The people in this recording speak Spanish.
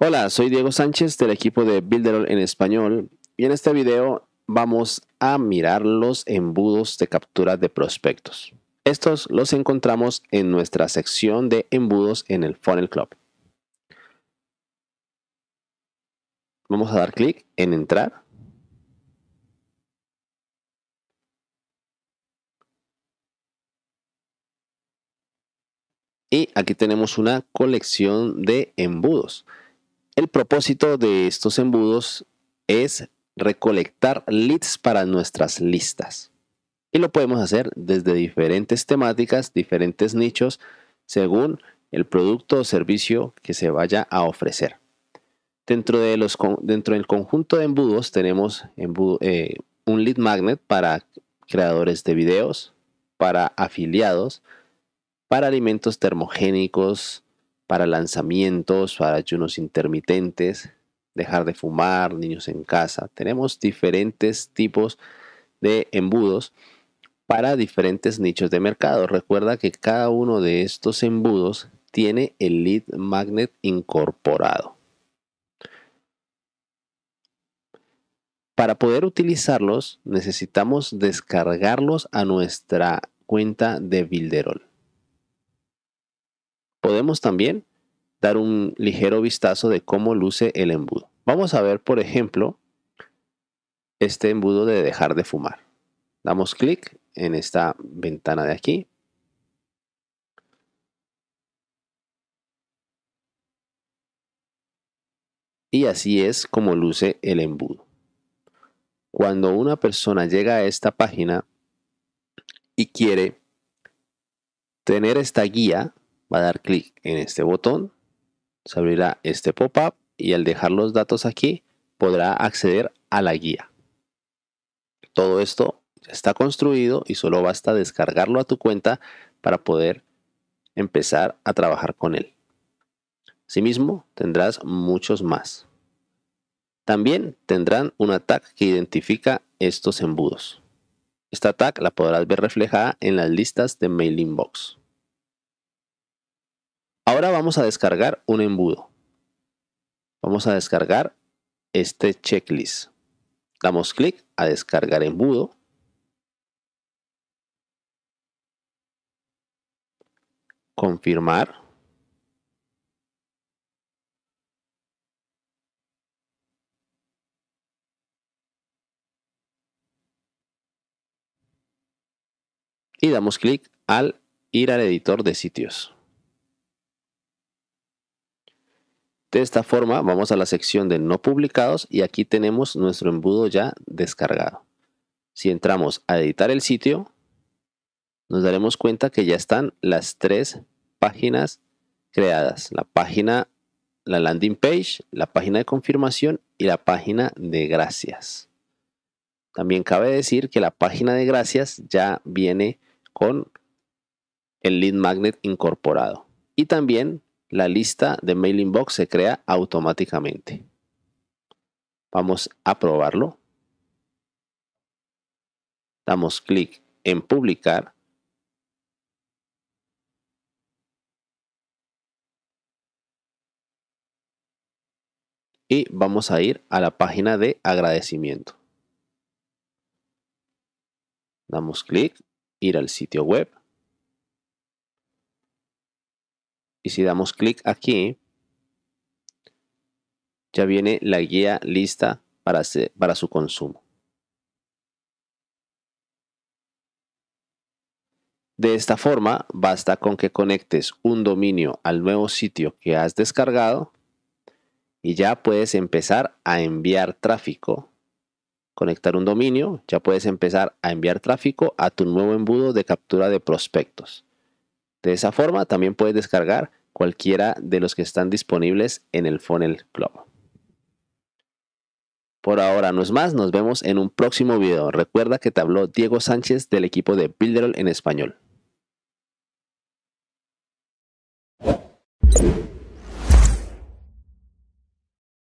Hola, soy Diego Sánchez del equipo de Builderall en español y en este video vamos a mirar los embudos de captura de prospectos. Estos los encontramos en nuestra sección de embudos en el Funnel Club. Vamos a dar clic en entrar. Y aquí tenemos una colección de embudos. El propósito de estos embudos es recolectar leads para nuestras listas. Y lo podemos hacer desde diferentes temáticas, diferentes nichos, según el producto o servicio que se vaya a ofrecer. Dentro, de los, dentro del conjunto de embudos tenemos eh, un lead magnet para creadores de videos, para afiliados, para alimentos termogénicos, para lanzamientos, para ayunos intermitentes, dejar de fumar, niños en casa. Tenemos diferentes tipos de embudos para diferentes nichos de mercado. Recuerda que cada uno de estos embudos tiene el lead magnet incorporado. Para poder utilizarlos necesitamos descargarlos a nuestra cuenta de Builderall podemos también dar un ligero vistazo de cómo luce el embudo. Vamos a ver, por ejemplo, este embudo de dejar de fumar. Damos clic en esta ventana de aquí. Y así es como luce el embudo. Cuando una persona llega a esta página y quiere tener esta guía va a dar clic en este botón, se abrirá este pop-up y al dejar los datos aquí podrá acceder a la guía. Todo esto está construido y solo basta descargarlo a tu cuenta para poder empezar a trabajar con él. Asimismo, tendrás muchos más. También tendrán una tag que identifica estos embudos. Esta tag la podrás ver reflejada en las listas de Mail Inbox. Ahora vamos a descargar un embudo. Vamos a descargar este checklist. Damos clic a descargar embudo. Confirmar. Y damos clic al ir al editor de sitios. De esta forma, vamos a la sección de no publicados y aquí tenemos nuestro embudo ya descargado. Si entramos a editar el sitio, nos daremos cuenta que ya están las tres páginas creadas. La página, la landing page, la página de confirmación y la página de gracias. También cabe decir que la página de gracias ya viene con el lead magnet incorporado. Y también la lista de mailing box se crea automáticamente. Vamos a probarlo. Damos clic en publicar. Y vamos a ir a la página de agradecimiento. Damos clic, ir al sitio web. Y si damos clic aquí, ya viene la guía lista para, su consumo. De esta forma, basta con que conectes un dominio al nuevo sitio que has descargado y ya puedes empezar a enviar tráfico. Conectar un dominio, ya puedes empezar a enviar tráfico a tu nuevo embudo de captura de prospectos. De esa forma también puedes descargar cualquiera de los que están disponibles en el Funnel Club. Por ahora no es más, nos vemos en un próximo video. Recuerda que te habló Diego Sánchez del equipo de Builderall en español.